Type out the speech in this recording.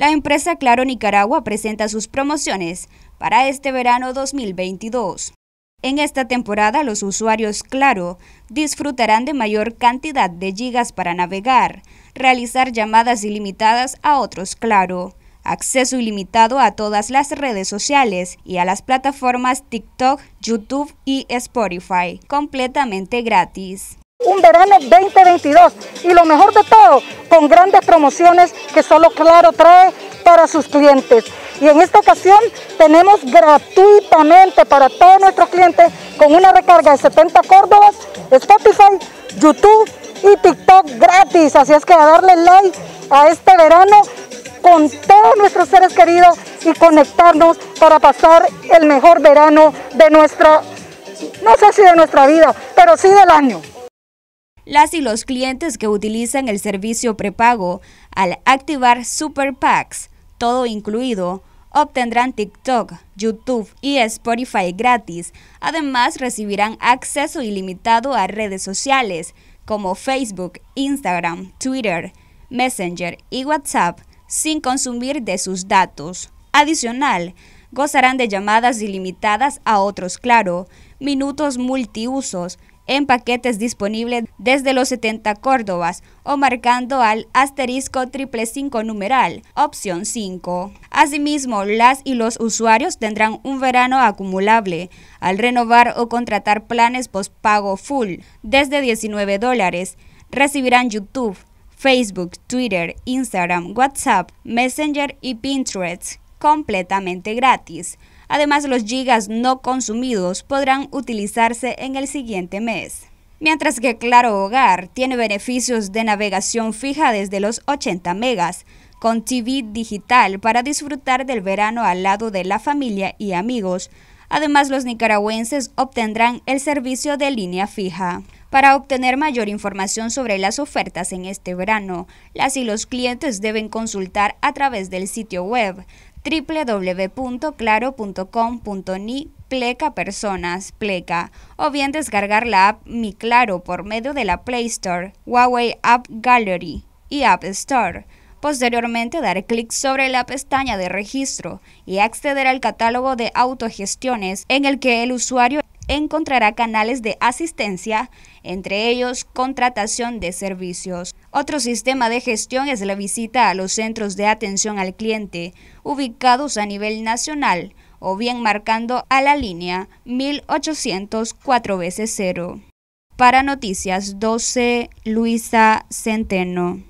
La empresa Claro Nicaragua presenta sus promociones para este verano 2022. En esta temporada los usuarios Claro disfrutarán de mayor cantidad de gigas para navegar, realizar llamadas ilimitadas a otros Claro, acceso ilimitado a todas las redes sociales y a las plataformas TikTok, YouTube y Spotify, completamente gratis. Un verano 2022 y lo mejor de todo, con grandes promociones que solo Claro trae para sus clientes. Y en esta ocasión tenemos gratuitamente para todos nuestros clientes con una recarga de 70 Córdobas, Spotify, YouTube y TikTok gratis. Así es que a darle like a este verano con todos nuestros seres queridos y conectarnos para pasar el mejor verano de nuestra, no sé si de nuestra vida, pero sí del año las y los clientes que utilizan el servicio prepago al activar Super Packs, todo incluido, obtendrán TikTok, YouTube y Spotify gratis. Además, recibirán acceso ilimitado a redes sociales como Facebook, Instagram, Twitter, Messenger y WhatsApp sin consumir de sus datos. Adicional, gozarán de llamadas ilimitadas a otros Claro, minutos multiusos, en paquetes disponibles desde los 70 Córdobas o marcando al asterisco triple 5 numeral, opción 5. Asimismo, las y los usuarios tendrán un verano acumulable al renovar o contratar planes postpago full desde 19 dólares. Recibirán YouTube, Facebook, Twitter, Instagram, WhatsApp, Messenger y Pinterest completamente gratis. Además, los gigas no consumidos podrán utilizarse en el siguiente mes. Mientras que Claro Hogar tiene beneficios de navegación fija desde los 80 megas, con TV digital para disfrutar del verano al lado de la familia y amigos. Además, los nicaragüenses obtendrán el servicio de línea fija. Para obtener mayor información sobre las ofertas en este verano, las y los clientes deben consultar a través del sitio web www.claro.com.ni pleca personas pleca o bien descargar la app Mi Claro por medio de la Play Store, Huawei App Gallery y App Store. Posteriormente, dar clic sobre la pestaña de registro y acceder al catálogo de autogestiones en el que el usuario encontrará canales de asistencia, entre ellos contratación de servicios. Otro sistema de gestión es la visita a los centros de atención al cliente, ubicados a nivel nacional o bien marcando a la línea 1.804 veces 0. Para Noticias 12, Luisa Centeno.